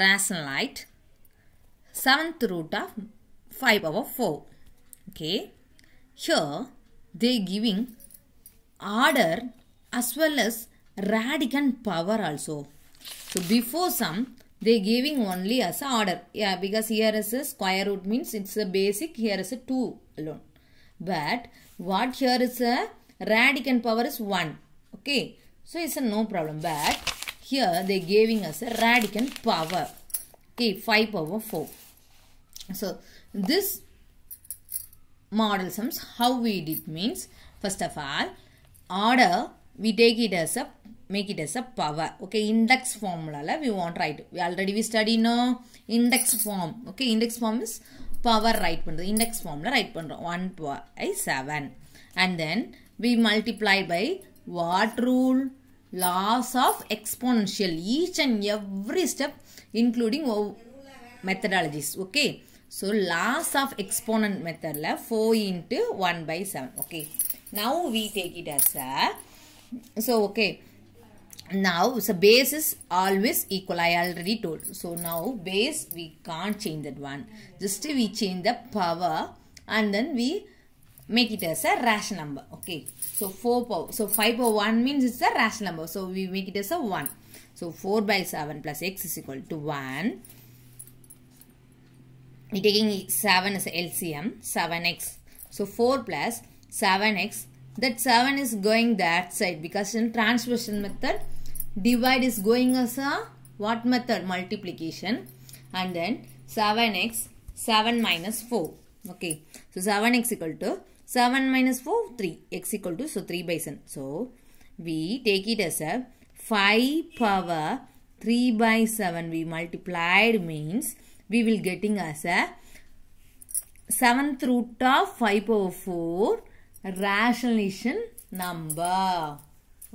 rationalite, seventh root of 5 over 4. Okay. Here they giving order as well as radicand power also. So before sum they giving only as order. Yeah, because here is a square root means it's a basic, here is a 2 alone. But what here is a radicand power is 1. Okay. So it's a no problem. But here they giving us a radicant power okay 5 power 4 so this model sums how we did means first of all order we take it as a make it as a power okay index formula we want right we already we study no index form okay index form is power write பண்றது index formula write 1 by 7 and then we multiply by what rule loss of exponential each and every step including methodologies okay so loss of exponent method la 4 into 1 by 7 okay now we take it as a so okay now so base is always equal i already told so now base we can't change that one just we change the power and then we make it as a rational number okay so 4 power so 5 power 1 means it's a rational number so we make it as a 1 so 4 by 7 plus x is equal to 1 we're taking 7 as LCM 7x so 4 plus 7x that 7 is going that side because in transversion method divide is going as a what method multiplication and then 7x 7 minus 4 okay so 7x equal to 7 minus 4, 3. x equal to, so 3 by 7. So, we take it as a 5 power 3 by 7 we multiplied means we will getting as a 7th root of 5 power 4 rationalization number.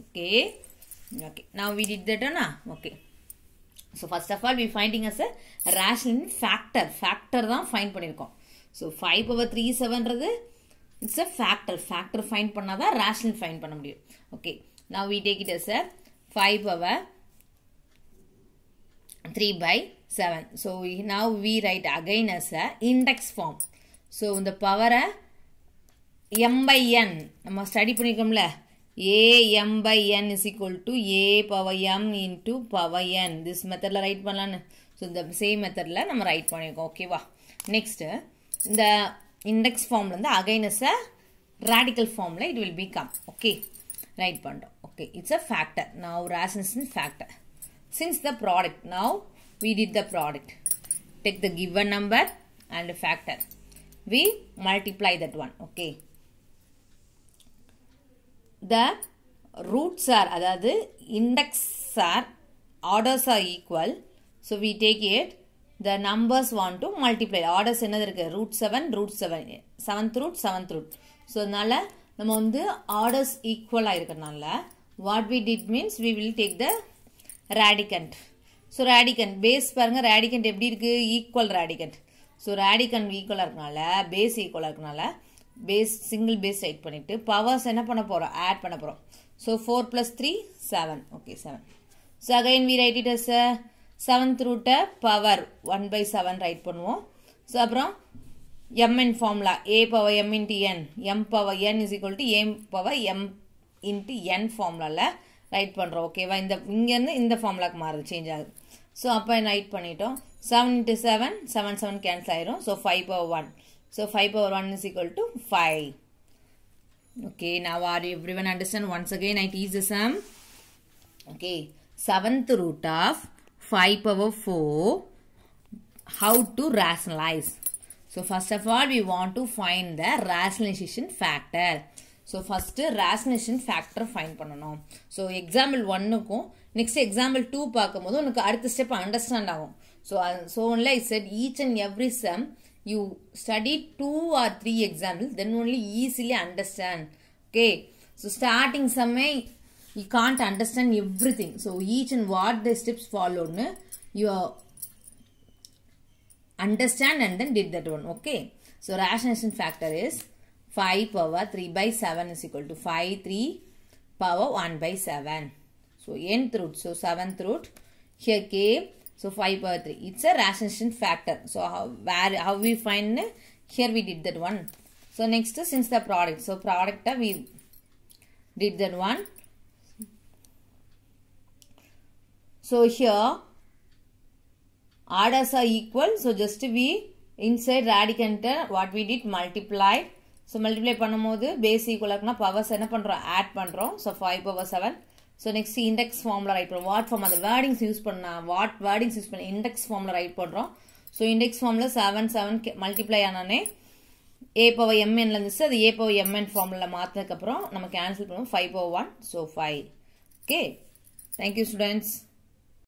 Okay. Okay. Now we did that or not? Okay. So first of all we finding as a rational factor. Factor தான் find பண்ணிருக்கோம். So 5 power 3 7 ரது it's a factor factor find பண்ணால் தான் rational fine பண்ண முடியும் okay நான் வீட்டே கிட்ட it five power three by seven so now we write again as a index form so இந்த பவரை எம் பை என் நம்ம ஸ்டடி பண்ணியிருக்கோம்ல A M by N is equal to A power M into power N this மெத்தடில் write பண்ணலான்னு so இந்த same மெத்தடில் நம்ம right பண்ணியிருக்கோம் ஓகேவா நெக்ஸ்ட்டு இந்த index form again is a radical form it will become okay right bond okay it's a factor now Rasmussen factor since the product now we did the product take the given number and factor we multiply that one okay the roots are the index are orders are equal so we take it the numbers one to multiply orders என்னது இருக்குது root seven root seven seventh root seventh root so அதனால நம்ம வந்து orders ஈக்குவலாக இருக்கிறனால what we did means we will take the radicand so radicand base பாருங்கள் radicand எப்படி இருக்குது ஈக்குவல் ரேடிகண்ட் ஸோ ரேடிகண்ட் ஈக்குவலாக இருக்கனால பேஸ் ஈக்குவலாக இருக்கனால பேஸ் சிங்கிள் பேஸ் ரைட் பண்ணிவிட்டு பவர்ஸ் என்ன பண்ண போகிறோம் ஆட் பண்ண போகிறோம் so four plus three seven okay seven so again we write it as seventh ரூட்டை power one by seven write பண்ணுவோம் ஸோ அப்புறம் M N formula A power M into N M power N is equal to A power M into N ஃபார்முலாவில் write பண்ணுறோம் ஓகேவா இந்த இங்கேருந்து இந்த ஃபார்முலாக்கு மாறுது சேஞ்ச் ஆகுது ஸோ அப்போ ரைட் பண்ணிட்டோம் seven into seven seven seven cancel ஆயிரும் so five power one so five power one is equal to five okay now are everyone understand once again I these the sum okay seventh root of 5 power 4 how to rationalize. So first of all we want to find the rationalization factor. So first rationalization factor find பண்ணணும் so example ஒன்னுக்கும் next example two பார்க்கும்போது உனக்கு அடுத்த step understand ஆகும் so so ஒன்ல it set each and every sum you study two or three example then only easily understand okay so starting செம்மே you can't understand everything. So each and what the steps followed, you understand and then did that one. Okay. So rationalization factor is 5 power 3 by 7 is equal to 5 3 power 1 by 7. So nth root. So 7th root. Here came. So 5 power 3. It's a rationalization factor. So how, where, how we find here we did that one. So next since the product. So product uh, we did that one. So here orders are equal. So just we inside radicand what we did multiply. So multiply பண்ணும்போது base equal ஆக்குனா powers என்ன பண்ணுறோம் add பண்ணுறோம். So 5 power 7. So next index formula write பண்ணுறோம். What form அந்த wordings use பண்ணா what wordings use பண்ண index formula write பண்ணுறோம். So index formula 7 7 multiply ஆனானே ஏ பவர் எம்என்ல இருந்துச்சு அது ஏ பவர் எம்என் ஃபார்மில் மாற்றினதுக்கப்புறம் நம்ம cancel 5 power 1 so 5 okay thank you students